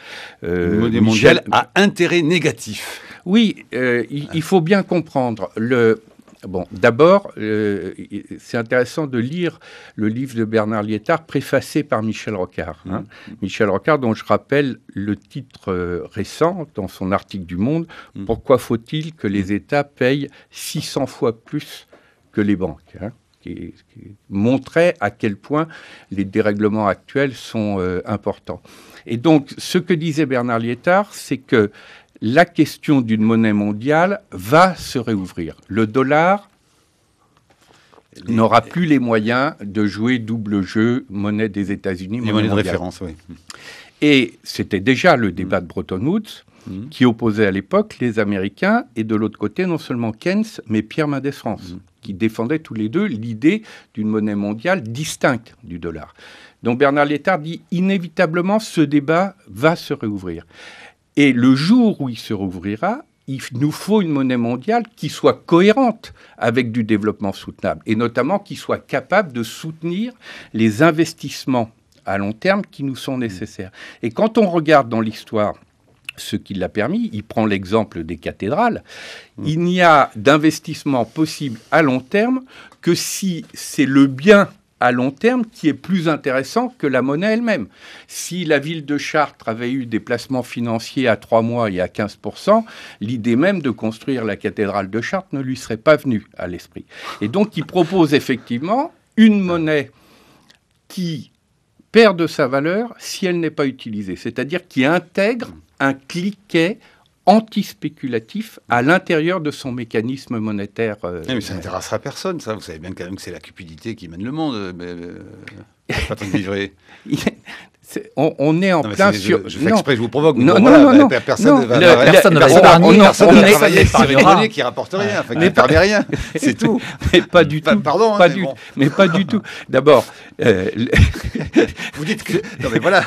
Euh, monnaie mondiale à intérêt négatif. Oui, euh, il, faut bien comprendre. Le, bon, d'abord, euh, c'est intéressant de lire le livre de Bernard Liétard, préfacé par Michel Rocard. Hein. Mm. Michel Rocard, dont je rappelle le titre euh, récent dans son article du Monde mm. Pourquoi faut-il que les mm. États payent 600 fois plus que les banques hein, qui, montrait à quel point les dérèglements actuels sont importants. Et donc, ce que disait Bernard Liétard, c'est que la question d'une monnaie mondiale va se réouvrir. Le dollar n'aura plus les moyens de jouer double jeu monnaie des États-Unis, monnaie, de référence. Et c'était déjà le mm. débat de Bretton Woods mm. qui opposait à l'époque les Américains et de l'autre côté non seulement Keynes mais Pierre Mendès France mm. qui défendaient tous les deux l'idée d'une monnaie mondiale distincte du dollar. Donc Bernard Létard dit inévitablement ce débat va se réouvrir. Et le jour où il se rouvrira, il nous faut une monnaie mondiale qui soit cohérente avec du développement soutenable et notamment qui soit capable de soutenir les investissements à long terme qui nous sont nécessaires. Mmh. Et quand on regarde dans l'histoire ce qui l'a permis, il prend l'exemple des cathédrales, mmh. il n'y a d'investissement possible à long terme que si c'est le bien à long terme qui est plus intéressant que la monnaie elle-même. Si la ville de Chartres avait eu des placements financiers à 3 mois et à 15%, l'idée même de construire la cathédrale de Chartres ne lui serait pas venue à l'esprit. Et donc il propose effectivement une monnaie qui perd de sa valeur si elle n'est pas utilisée, c'est-à-dire qui intègre un cliquet antispéculatif à l'intérieur de son mécanisme monétaire. Euh, eh, mais ça n'intéressera personne, ça. Vous savez bien quand même que c'est la cupidité qui mène le monde. Euh, mais, de euh, vivre. on, est en plein sur. Je, fais exprès, je vous provoque. Non, non, Personne ne va Personne ne va travailler une qui rapporte rien, enfin, ne permet rien. C'est tout. Mais pas du tout. Pardon, hein, mais pas du tout. D'abord. Euh, vous dites que. Non, mais voilà.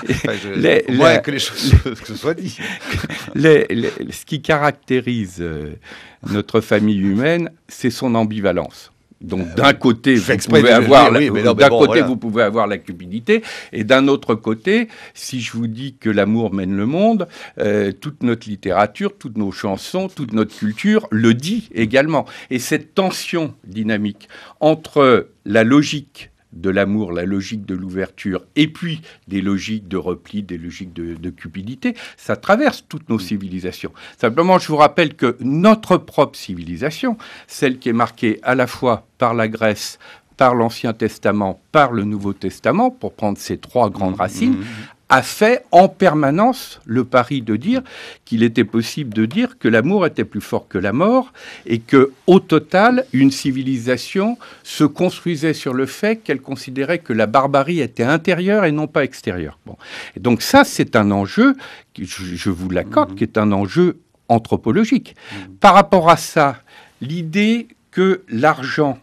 moi, que les choses ce dit. ce qui caractérise euh, notre famille humaine, c'est son ambivalence. Donc euh, d'un côté, vous pouvez avoir, d'un côté, vous pouvez avoir la cupidité, et d'un autre côté, si je vous dis que l'amour mène le monde, euh, toute notre littérature, toutes nos chansons, toute notre culture le dit également. Et cette tension dynamique entre la logique de l'amour, la logique de l'ouverture, et puis des logiques de repli, des logiques de, cupidité, ça traverse toutes nos mm. civilisations. Simplement, je vous rappelle que notre propre civilisation, celle qui est marquée à la fois par la Grèce, par l'Ancien Testament, par le Nouveau Testament, pour prendre ces trois grandes mm, mm, racines, a fait en permanence le pari de dire qu'il était possible de dire que l'amour était plus fort que la mort et que, au total, une civilisation se construisait sur le fait qu'elle considérait que la barbarie était intérieure et non pas extérieure. Bon. Et donc ça, c'est un enjeu, je, vous l'accorde, mmh. qui est un enjeu anthropologique. Par rapport à ça, l'idée que l'argent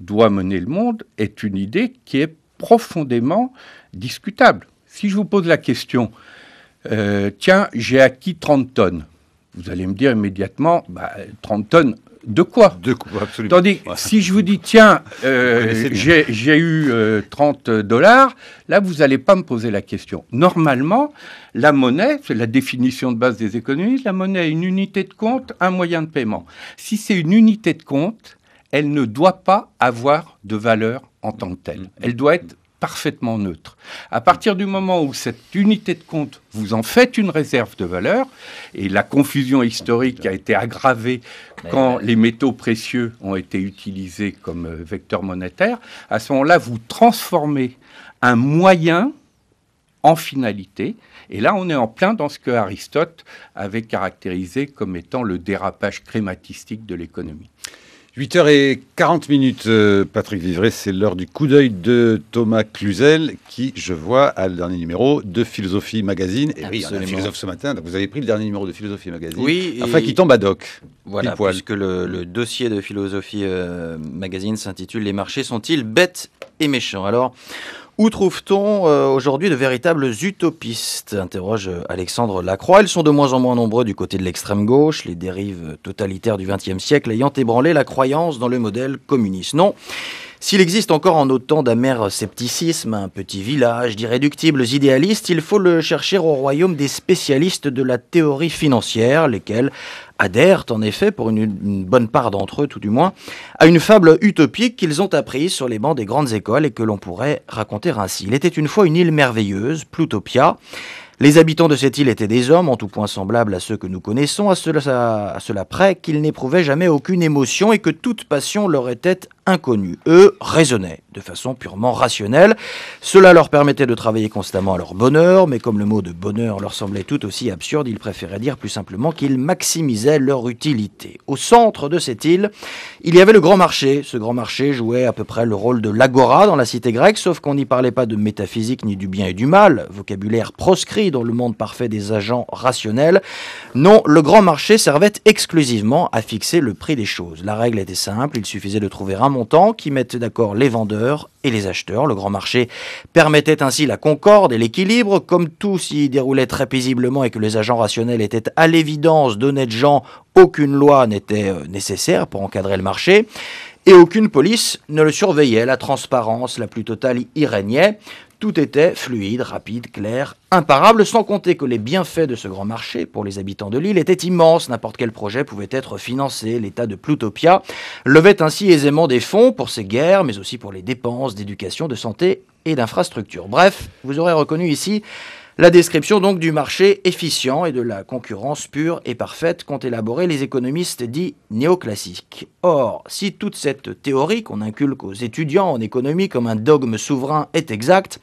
doit mener le monde est une idée qui est profondément discutable. Si je vous pose la question, euh, tiens, j'ai acquis 30 tonnes, vous allez me dire immédiatement, 30 bah, tonnes, de quoi De quoi, absolument. Tandis que si je vous dis, tiens, euh, j'ai eu 30 euh, dollars, là, vous n'allez pas me poser la question. Normalement, la monnaie, c'est la définition de base des économistes, la monnaie est une unité de compte, un moyen de paiement. Si c'est une unité de compte, elle ne doit pas avoir de valeur en tant que telle. Elle doit être parfaitement neutre. À partir du moment où cette unité de compte, vous en fait une réserve de valeur, et la confusion historique a été aggravée quand les métaux précieux ont été utilisés comme euh, vecteur monétaire, à ce moment-là, vous transformez un moyen en finalité. Et là, on est en plein dans ce que Aristote avait caractérisé comme étant le dérapage crématistique de l'économie. 8h40 minutes, euh, Patrick Vivray, c'est l'heure du coup d'œil de Thomas Cluzel, qui, je vois, a le dernier numéro de Philosophie Magazine. Et oui, il y a philosophe ce matin, donc vous avez pris le dernier numéro de Philosophie Magazine. Oui. Enfin, qui tombe à doc. Voilà, puisque le, le, dossier de Philosophie euh, Magazine s'intitule Les marchés sont-ils bêtes et méchants Alors. Où trouve-t-on euh, aujourd'hui de véritables utopistes interroge euh, Alexandre Lacroix. Ils sont de moins en moins nombreux du côté de l'extrême gauche, les dérives totalitaires du XXe siècle ayant ébranlé la croyance dans le modèle communiste. Non. S'il existe encore en autant d'amer scepticisme, un petit village d'irréductibles idéalistes, il faut le chercher au royaume des spécialistes de la théorie financière, lesquels adhèrent en effet, pour une, bonne part d'entre eux tout du moins, à une fable utopique qu'ils ont apprise sur les bancs des grandes écoles et que l'on pourrait raconter ainsi. Il était une fois une île merveilleuse, Plutopia, les habitants de cette île étaient des hommes, en tout point semblables à ceux que nous connaissons, à cela, à près qu'ils n'éprouvaient jamais aucune émotion et que toute passion leur était inconnue. Eux raisonnaient de façon purement rationnelle. Cela leur permettait de travailler constamment à leur bonheur, mais comme le mot de bonheur leur semblait tout aussi absurde, ils préféraient dire plus simplement qu'ils maximisaient leur utilité. Au centre de cette île, il y avait le grand marché. Ce grand marché jouait à peu près le rôle de l'agora dans la cité grecque, sauf qu'on n'y parlait pas de métaphysique ni du bien et du mal, vocabulaire proscrit dans le monde parfait des agents rationnels. Non, le grand marché servait exclusivement à fixer le prix des choses. La règle était simple, il suffisait de trouver un montant qui mettait d'accord les vendeurs et les acheteurs. Le grand marché permettait ainsi la concorde et l'équilibre, comme tout s'y déroulait très paisiblement et que les agents rationnels étaient à l'évidence d'honnêtes gens, aucune loi n'était euh, nécessaire pour encadrer le marché et aucune police ne le surveillait. La transparence la plus totale y régnait. Tout était fluide, rapide, clair, imparable, sans compter que les bienfaits de ce grand marché pour les habitants de l'île étaient immenses. N'importe quel projet pouvait être financé. L'État de Plutopia levait ainsi aisément des fonds pour ses guerres, mais aussi pour les dépenses d'éducation, de santé et d'infrastructures. Bref, vous aurez reconnu ici la description donc du marché efficient et de la concurrence pure et parfaite qu'ont élaboré les économistes dits néoclassiques. Or, si toute cette théorie qu'on inculque aux étudiants en économie comme un dogme souverain est exacte,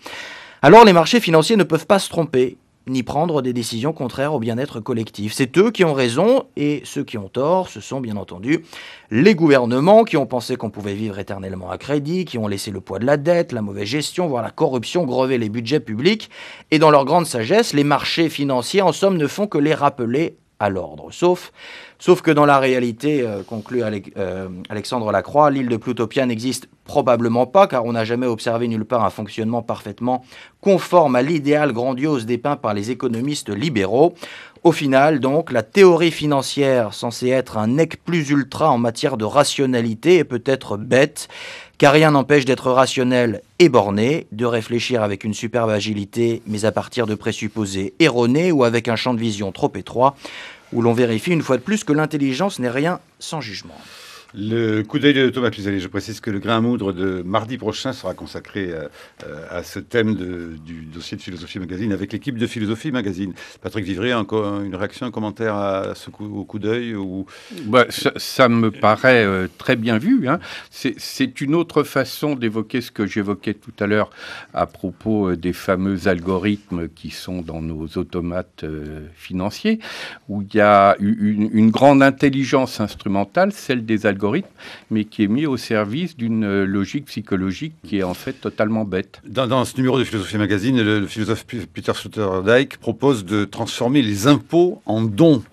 alors les marchés financiers ne peuvent pas se tromper, ni prendre des décisions contraires au bien-être collectif. C'est eux qui ont raison et ceux qui ont tort, ce sont bien entendu les gouvernements qui ont pensé qu'on pouvait vivre éternellement à crédit, qui ont laissé le poids de la dette, la mauvaise gestion, voire la corruption grever les budgets publics. Et dans leur grande sagesse, les marchés financiers en somme ne font que les rappeler à l'ordre. Sauf, sauf que dans la réalité, euh, conclut euh, Alexandre Lacroix, l'île de Plutopia n'existe probablement pas, car on n'a jamais observé nulle part un fonctionnement parfaitement conforme à l'idéal grandiose dépeint par les économistes libéraux. Au final, donc, la théorie financière, censée être un nec plus ultra en matière de rationalité, est peut-être bête, car rien n'empêche d'être rationnel et borné, de réfléchir avec une superbe agilité, mais à partir de présupposés erronés ou avec un champ de vision trop étroit, où l'on vérifie une fois de plus que l'intelligence n'est rien sans jugement. Le coup d'œil de Thomas allez je précise que le grain à moudre de mardi prochain sera consacré euh, à, ce thème du dossier de Philosophie Magazine avec l'équipe de Philosophie Magazine. Patrick Vivré, encore une réaction, un commentaire à ce coup, au coup d'œil ou... Bah, ça, me paraît euh, très bien vu. Hein. C'est une autre façon d'évoquer ce que j'évoquais tout à l'heure à propos euh, des fameux algorithmes qui sont dans nos automates financiers, où il y a une, une grande intelligence instrumentale, celle des algorithmes mais qui est mis au service d'une euh, logique psychologique qui est en fait totalement bête. Dans, ce numéro de Philosophie Magazine, le, philosophe Peter dyke propose de transformer les impôts en dons.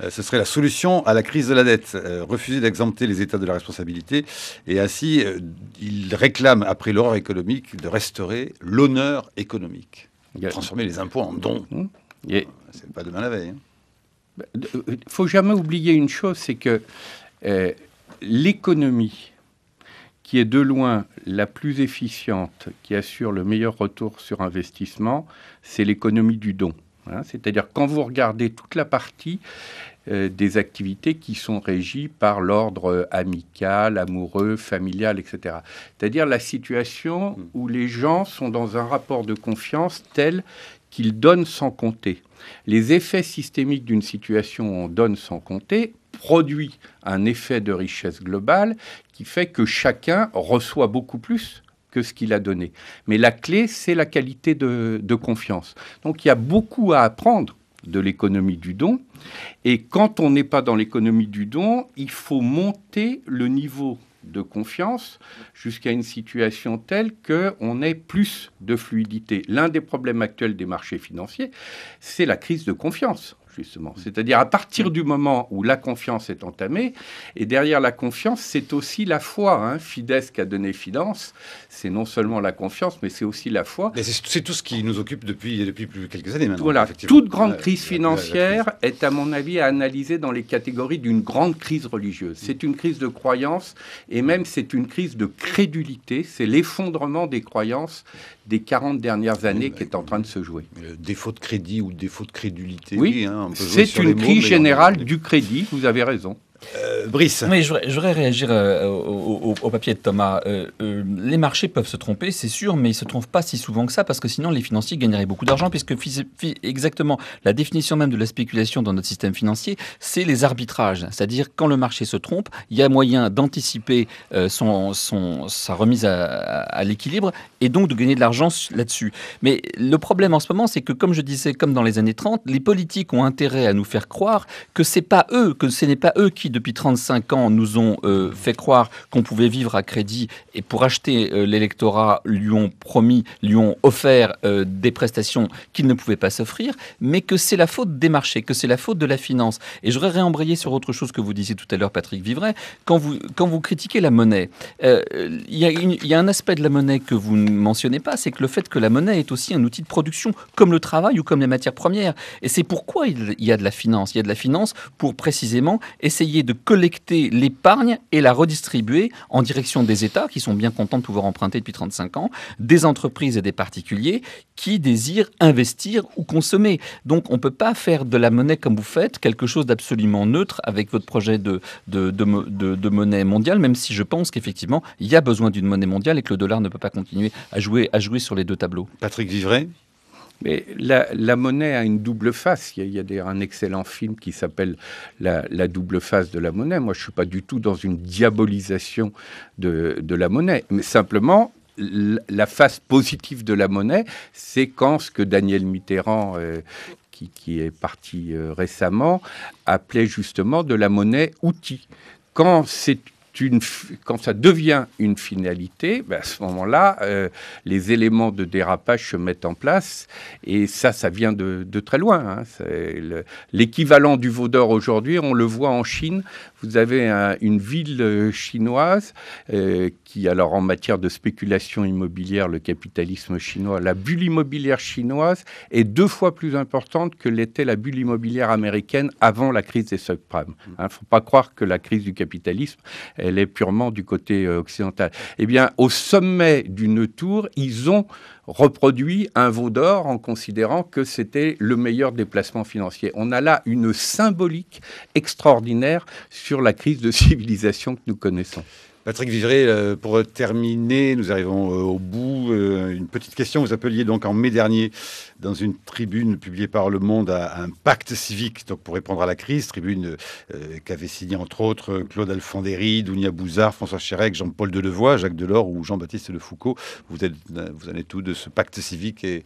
Euh, ce serait la solution à la crise de la dette. Euh, refuser d'exempter les États de la responsabilité. Et ainsi, il réclame, après l'horreur économique, de restaurer l'honneur économique. Transformer les impôts en dons. Yeah. Mmh. C'est pas demain la veille. Il hein. bah, faut jamais oublier une chose, c'est que l'économie, qui est de loin la plus efficiente, qui assure le meilleur retour sur investissement, c'est l'économie du don. Hein. C'est-à-dire quand vous regardez toute la partie euh, des activités qui sont régies par l'ordre euh, amical, amoureux, familial, etc. C'est-à-dire la situation hmm. où les gens sont dans un rapport de confiance tel qu'ils donnent sans compter. Les effets systémiques d'une situation où on donne sans compter produit un effet de richesse globale qui fait que chacun reçoit beaucoup plus que ce qu'il a donné. Mais la clé, c'est la qualité de, confiance. Donc il y a beaucoup à apprendre de l'économie du don. Et quand on n'est pas dans l'économie du don, il faut monter le niveau de confiance jusqu'à une situation telle qu'on ait plus de fluidité. L'un des problèmes actuels des marchés financiers, c'est la crise de confiance justement. Mm. C'est-à-dire à partir mm. du moment où la confiance est entamée, et derrière la confiance, c'est aussi la foi. Hein. Fides qui a donné Fidance, c'est non seulement la confiance, mais c'est aussi la foi. C'est tout ce qui nous occupe depuis, depuis plus quelques années maintenant. Voilà, toute grande crise financière est, à mon avis, à analyser dans les catégories d'une grande crise religieuse. Mm. C'est une crise de croyance, et même c'est une crise de crédulité, c'est l'effondrement des croyances des 40 dernières années bah qui est en train de se jouer. Euh, défaut de crédit ou défaut de crédulité, oui, hein, c'est une crise générale du crédit, vous avez raison. Euh, Brice. mais je, voudrais, réagir euh, au, papier de Thomas. Euh, les marchés peuvent se tromper, c'est sûr, mais ils ne se trompent pas si souvent que ça, parce que sinon les financiers gagneraient beaucoup d'argent, puisque exactement la définition même de la spéculation dans notre système financier, c'est les arbitrages. C'est-à-dire quand le marché se trompe, il y a moyen d'anticiper son, son, sa remise à, à l'équilibre et donc de gagner de l'argent là-dessus. Mais le problème en ce moment, c'est que comme je disais, comme dans les années 30, les politiques ont intérêt à nous faire croire que c'est pas eux, que ce n'est pas eux qui depuis 35 ans nous ont euh, fait croire qu'on pouvait vivre à crédit et pour acheter euh, l'électorat lui ont promis, lui ont offert euh, des prestations qu'ils ne pouvaient pas s'offrir, mais que c'est la faute des marchés, que c'est la faute de la finance. Et je voudrais réembrayer sur autre chose que vous disiez tout à l'heure, Patrick Vivray. Quand vous, quand vous critiquez la monnaie, il y, y, a un aspect de la monnaie que vous ne mentionnez pas, c'est que le fait que la monnaie est aussi un outil de production, comme le travail ou comme les matières premières. Et c'est pourquoi il y a de la finance. Il y a de la finance pour précisément essayer de collecter l'épargne et la redistribuer en direction des États, qui sont bien contents de pouvoir emprunter depuis 35 ans, des entreprises et des particuliers qui désirent investir ou consommer. Donc on ne peut pas faire de la monnaie comme vous faites, quelque chose d'absolument neutre avec votre projet de, de, monnaie mondiale, même si je pense qu'effectivement, il y a besoin d'une monnaie mondiale et que le dollar ne peut pas continuer à jouer, à jouer sur les deux tableaux. Patrick Vivray mais la, monnaie a une double face. Il y a, d'ailleurs un excellent film qui s'appelle la, double face de la monnaie. Moi, je ne suis pas du tout dans une diabolisation de, la monnaie. Mais simplement, la face positive de la monnaie, c'est quand ce que Daniel Mitterrand, euh, qui, est parti euh, récemment, appelait justement de la monnaie outil. Quand c'est quand ça devient une finalité, ben, à ce moment-là, euh, les éléments de dérapage se mettent en place. Et ça, ça vient de, très loin. Hein. L'équivalent du veau aujourd'hui, on le voit en Chine vous avez une ville euh, chinoise euh, qui, alors en matière de spéculation immobilière, le capitalisme chinois, la bulle immobilière chinoise est deux fois plus importante que l'était la bulle immobilière américaine avant la crise des subprimes. Mm. Il hein, ne faut pas croire que la crise du capitalisme, elle est purement du côté euh, occidental. Eh bien, au sommet d'une tour, ils ont reproduit un veau d'or en considérant que c'était le meilleur déplacement financier. On a là une symbolique extraordinaire sur la crise de civilisation que nous connaissons. Patrick Vivray, euh, pour terminer, nous arrivons euh, au bout. Euh, une petite question, vous appeliez donc en mai dernier dans une tribune publiée par Le Monde à un pacte civique donc pour répondre à la crise, tribune euh, qu'avait qu'avaient signé entre autres Claude Alfondéry, Dounia Bouzard, François Chérec, Jean-Paul Delevoye, Jacques Delors ou Jean-Baptiste Le Foucault. Vous, êtes, vous en êtes tout de ce pacte civique et,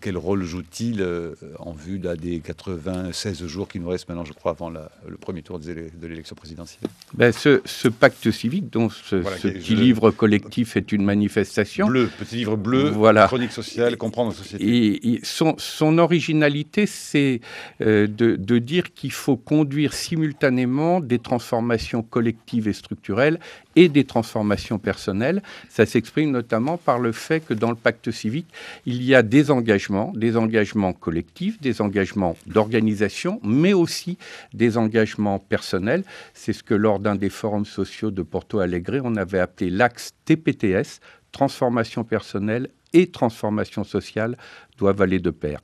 quel rôle joue-t-il euh, en vue là, des 96 jours qui nous restent maintenant, je crois, avant le premier tour de l'élection présidentielle ben, ce, pacte civique, dont ce, petit livre collectif est une manifestation. Bleu, petit livre bleu, voilà. chronique sociale, comprendre la société son, originalité, c'est euh, de, dire qu'il faut conduire simultanément des transformations collectives et structurelles et des transformations personnelles. Ça s'exprime notamment par le fait que dans le pacte civique, il y a des engagements, des engagements collectifs, des engagements d'organisation, mais aussi des engagements personnels. C'est ce que lors d'un des forums sociaux de Porto Alegre, on avait appelé l'axe TPTS, transformation personnelle et transformation sociale doivent aller de pair.